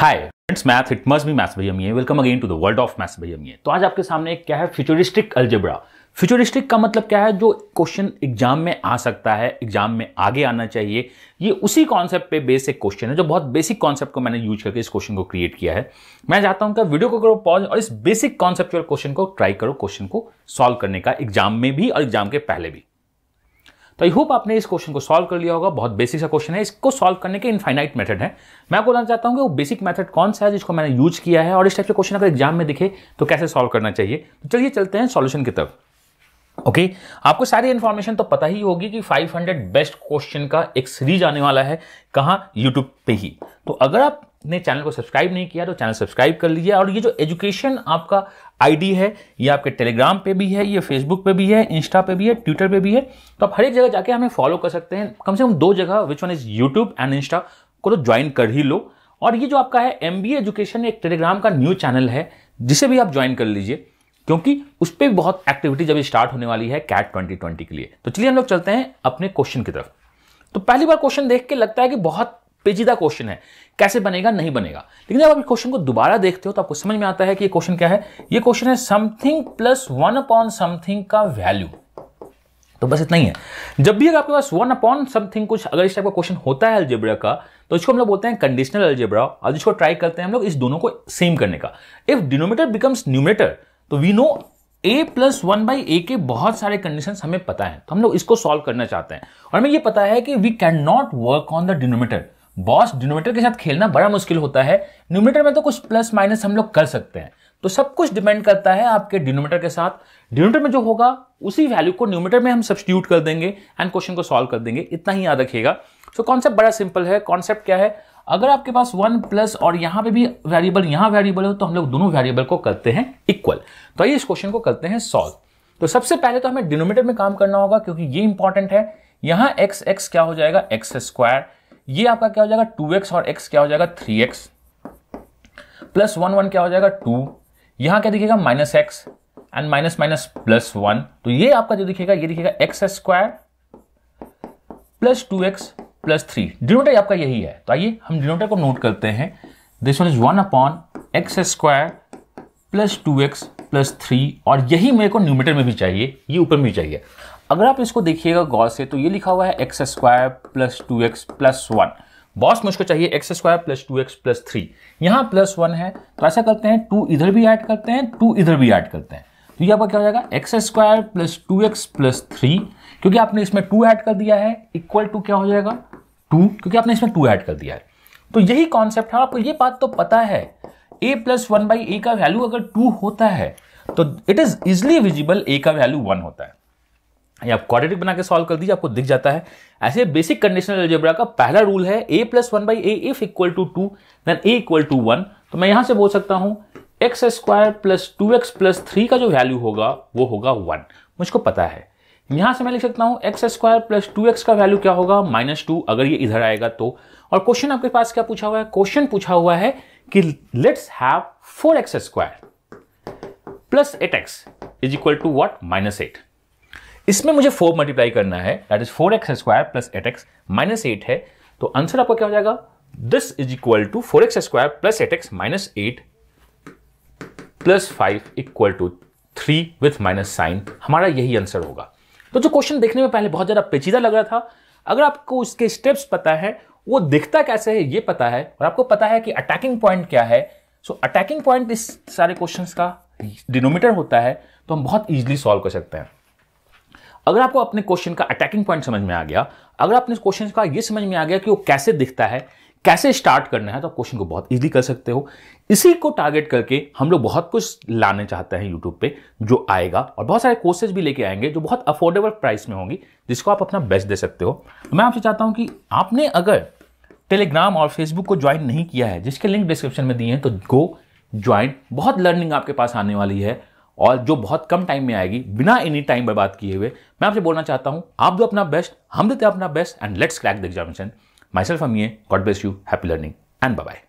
hi friends math it must be maths भैया मियाँ welcome again to the world of maths भैया मियाँ तो आज आपके सामने एक क्या है फ्यूचरिस्टिक अल्जेब्रा फ्यूचरिस्टिक का मतलब क्या है जो क्वेश्चन एग्जाम में आ सकता है एग्जाम में आगे आना चाहिए ये उसी कॉन्सेप्ट पे बेस एक क्वेश्चन है जो बहुत बेसिक कॉन्सेप्ट को मैंने यूज करके इस क्वेश्चन को क्रिएट किया है मैं चाहता हूं कि वीडियो को करो पॉज और इस बेसिक कॉन्सेप्ट क्वेश्चन को ट्राई करो क्वेश्चन को सॉल्व करने का एग्जाम में भी और एग्जाम के पहले भी तो आई होप आपने इस क्वेश्चन को सॉल्व कर लिया होगा बहुत बेसिक सा क्वेश्चन है इसको सॉल्व करने के इनफाइनाइट मेथड है मैं बोलना चाहता हूँ कि वो बेसिक मेथड कौन सा है जिसको मैंने यूज किया है और इस टाइप के क्वेश्चन अगर एग्जाम में दिखे तो कैसे सॉल्व करना चाहिए तो चलिए चलते हैं सॉल्यूशन की तरफ ओके okay, आपको सारी इन्फॉर्मेशन तो पता ही होगी कि 500 बेस्ट क्वेश्चन का एक सीरीज आने वाला है कहाँ यूट्यूब पे ही तो अगर आप ने चैनल को सब्सक्राइब नहीं किया तो चैनल सब्सक्राइब कर लीजिए और ये जो एजुकेशन आपका आईडी है ये आपके टेलीग्राम पे भी है ये फेसबुक पे भी है इंस्टा पे भी है ट्विटर पे भी है तो आप हर एक जगह जाके हमें फॉलो कर सकते हैं कम से कम दो जगह which one is YouTube and insta को तो ज्वाइन कर ही लो और ये जो आपका है एम एजुकेशन एक टेलीग्राम का न्यू चैनल है जिसे भी आप ज्वाइन कर लीजिए क्योंकि उस पर भी बहुत एक्टिविटी जब स्टार्ट होने वाली है कैट ट्वेंटी के लिए तो चलिए हम लोग चलते हैं अपने क्वेश्चन की तरफ तो पहली बार क्वेश्चन देख के लगता है कि बहुत पेचीदा क्वेश्चन है कैसे बनेगा नहीं बनेगा लेकिन जब आप क्वेश्चन को दोबारा देखते हो तो आपको समझ में आता है कि ये क्वेश्चन क्या है ये क्वेश्चन है something plus one upon something का वैल्यू तो बस इतना ही है जब भी अगर आपके पास वन अपॉन समथिंग कुछ अगर इस टाइप का क्वेश्चन होता है अलजेब्रा का तो इसको हम लोग बोलते हैं कंडीशनल अलजेब्रा और जिसको ट्राई करते हैं हम लोग इस दोनों को सेम करने का इफ डिनोमीटर बिकम्स न्यूमेटर तो we know a plus one by a के बहुत सारे कंडीशन हमें पता है तो हम लोग इसको सॉल्व करना चाहते हैं और हमें यह पता है कि we can not work on the denominator boss denominator के साथ खेलना बड़ा मुश्किल होता है न्यूमीटर में तो कुछ प्लस माइनस हम लोग कर सकते हैं तो सब कुछ डिपेंड करता है आपके डिनोमीटर के साथ डिनोमीटर में जो होगा उसी वैल्यू को न्यूमीटर में हम सब्सटीट्यूट कर देंगे एंड क्वेश्चन को सॉल्व कर देंगे इतना ही याद रखिएगा सो कॉन्सेप्ट बड़ा सिंपल है कॉन्सेप्ट क्या है अगर आपके पास वन प्लस और यहां पे भी वेरिएबल यहां वेरिएबल हो तो हम लोग दोनों वेरिएबल को करते हैं इक्वल तो आइए इस क्वेश्चन को करते हैं सॉल्व तो सबसे पहले तो हमें डिनोमीटर में काम करना होगा क्योंकि ये इंपॉर्टेंट है यहां एक्स एक्स क्या हो जाएगा एक्स स्क्वायर ये आपका क्या हो जाएगा टू एक्स और एक्स क्या हो जाएगा three x plus one one क्या हो जाएगा टू यहां क्या दिखेगा minus x and minus minus plus one तो ये आपका जो दिखेगा ये दिखेगा x square plus two x plus three denominator आपका यही है तो आइए हम डिनोटर को नोट करते हैं this one is one upon x square plus two x plus three और यही मेरे को न्यूमीटर में भी चाहिए ये ऊपर में भी चाहिए अगर आप इसको देखिएगा गौर से तो ये लिखा हुआ है x square plus two x plus one boss मुझको चाहिए x square plus two x plus three यहाँ प्लस वन है तो ऐसा करते हैं टू इधर भी ऐड करते हैं टू इधर भी ऐड करते हैं तो ये आपका क्या हो जाएगा x square plus two x plus three क्योंकि आपने इसमें टू ऐड कर दिया है इक्वल टू क्या हो जाएगा टू क्योंकि आपने इसमें टू ऐड कर दिया है तो यही कॉन्सेप्ट है आपको ये बात तो पता है a plus one by a का वैल्यू अगर टू होता है तो it is easily visible a का वैल्यू वन होता है या आप क्वाड्रेटिक बना के सॉल्व कर दीजिए आपको दिख जाता है ऐसे बेसिक कंडीशनल एल्जेब्रा का पहला रूल है a plus one by a if equal to two then a equal to one तो मैं यहां से बोल सकता हूं x square plus two x plus three का जो वैल्यू होगा वो होगा वन मुझको पता है यहां से मैं लिख सकता हूं x square plus two x का वैल्यू क्या होगा माइनस टू अगर ये इधर आएगा तो और क्वेश्चन आपके पास क्या पूछा हुआ है क्वेश्चन पूछा हुआ है कि let's have four x square plus eight x is equal to what minus eight इसमें मुझे फोर मल्टीप्लाई करना है that is four x square plus eight x minus eight है तो आंसर आपका क्या हो जाएगा this is equal to four x square plus eight x minus eight plus five equal to three with minus sign हमारा यही answer होगा तो जो क्वेश्चन देखने में पहले बहुत ज़्यादा पेचीदा लग रहा था अगर आपको उसके स्टेप्स पता है वो दिखता कैसे है ये पता है और आपको पता है कि अटैकिंग पॉइंट क्या है सो अटैकिंग पॉइंट इस सारे क्वेश्चन का डिनोमीटर होता है तो हम बहुत ईजिली सॉल्व कर सकते हैं अगर आपको अपने क्वेश्चन का अटैकिंग पॉइंट समझ में आ गया अगर आपने क्वेश्चन का ये समझ में आ गया कि वो कैसे दिखता है कैसे स्टार्ट करना है तो आप क्वेश्चन को बहुत ईजी कर सकते हो इसी को टारगेट करके हम लोग बहुत कुछ लाने चाहते हैं यूट्यूब पे जो आएगा और बहुत सारे कोर्सेज भी लेके आएंगे जो बहुत अफोर्डेबल प्राइस में होंगी जिसको आप अपना बेस्ट दे सकते हो तो मैं आपसे चाहता हूं कि आपने अगर टेलीग्राम और फेसबुक को ज्वाइन नहीं किया है जिसके लिंक डिस्क्रिप्शन में दिए हैं तो गो ज्वाइन बहुत लर्निंग आपके पास आने वाली है और जो बहुत कम टाइम में आएगी बिना एनी टाइम बर्बाद किए हुए मैं आपसे बोलना चाहता हूँ आप दो अपना बेस्ट हम देते हैं अपना best and let's crack the examination myself हम ये God bless you happy learning and bye